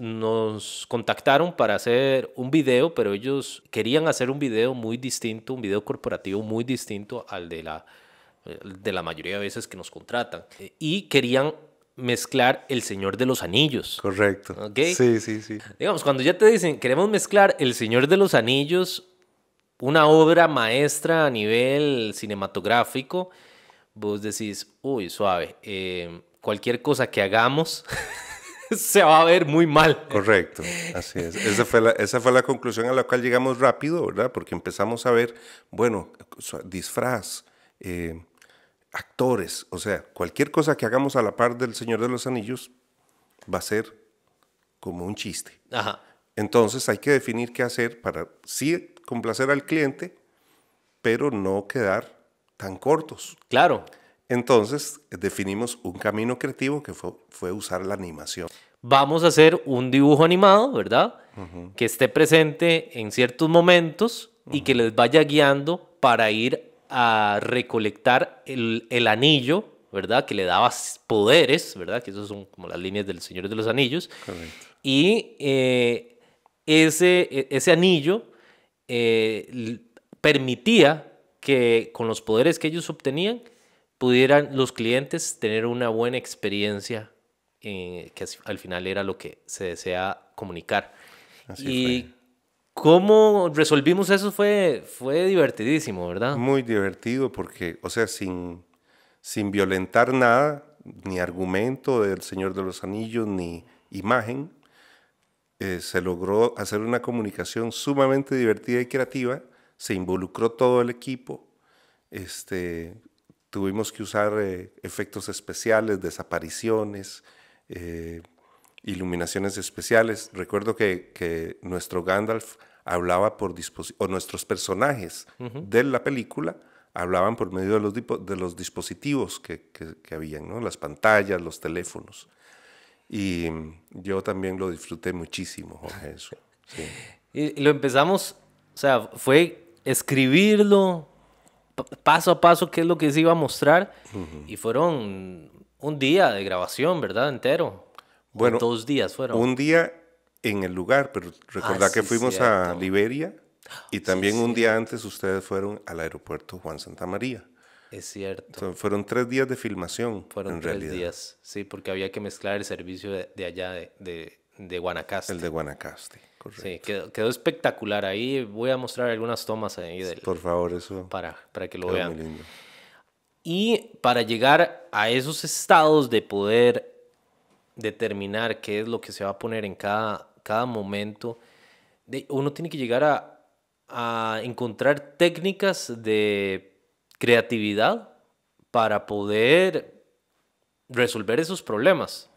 nos contactaron para hacer un video, pero ellos querían hacer un video muy distinto, un video corporativo muy distinto al de la, de la mayoría de veces que nos contratan. Eh, y querían mezclar El Señor de los Anillos. Correcto. ¿Okay? Sí, sí, sí. Digamos, cuando ya te dicen, queremos mezclar El Señor de los Anillos, una obra maestra a nivel cinematográfico, vos decís, uy, suave, eh, cualquier cosa que hagamos se va a ver muy mal. Correcto, así es. Esa fue, la, esa fue la conclusión a la cual llegamos rápido, ¿verdad? Porque empezamos a ver, bueno, disfraz, eh, actores, o sea, cualquier cosa que hagamos a la par del Señor de los Anillos va a ser como un chiste. Ajá. Entonces hay que definir qué hacer para sí complacer al cliente, pero no quedar tan cortos. Claro. Entonces definimos un camino creativo que fue, fue usar la animación vamos a hacer un dibujo animado, ¿verdad? Que esté presente en ciertos momentos y que les vaya guiando para ir a recolectar el, anillo, ¿verdad? Que le daba poderes, ¿verdad? Que esas son como las líneas del Señor de los Anillos. Y eh, e, ese, anillo eh, permitía que con los poderes que ellos obtenían pudieran los clientes tener una buena experiencia eh, que al final era lo que se desea comunicar. y cómo resolvimos eso fue, fue divertidísimo, ¿verdad? Muy divertido porque, o sea, sin, sin violentar nada, ni argumento del Señor de los Anillos, ni imagen, eh, se logró hacer una comunicación sumamente divertida y creativa, se involucró todo el equipo, este, tuvimos que usar eh, efectos especiales, desapariciones, eh, iluminaciones especiales. Recuerdo que, nuestro Gandalf hablaba por dispositivos, o nuestros personajes de la película hablaban por medio de los, de los dispositivos que, que, habían, ¿no? las pantallas, los teléfonos. Y mm, yo también lo disfruté muchísimo, eso. Y lo empezamos, o sea, fue escribirlo paso a paso qué es lo que se iba a mostrar y fueron un día de grabación, ¿verdad? Entero. Bueno, dos días fueron. Un día en el lugar, pero recordad ah, que fuimos a Liberia y también un día antes ustedes fueron al aeropuerto Juan Santa María. Es cierto. fueron tres días de filmación. Fueron tres días, sí, porque había que mezclar el servicio de, allá, de, de, Guanacaste. El de Guanacaste, correcto. Sí, quedó, espectacular. Ahí voy a mostrar algunas tomas ahí Por favor, eso. Para, para que lo vean. lindo. Y para llegar a esos estados de poder determinar qué es lo que se va a poner en cada, momento, uno tiene que llegar a encontrar técnicas de creatividad para poder resolver esos problemas.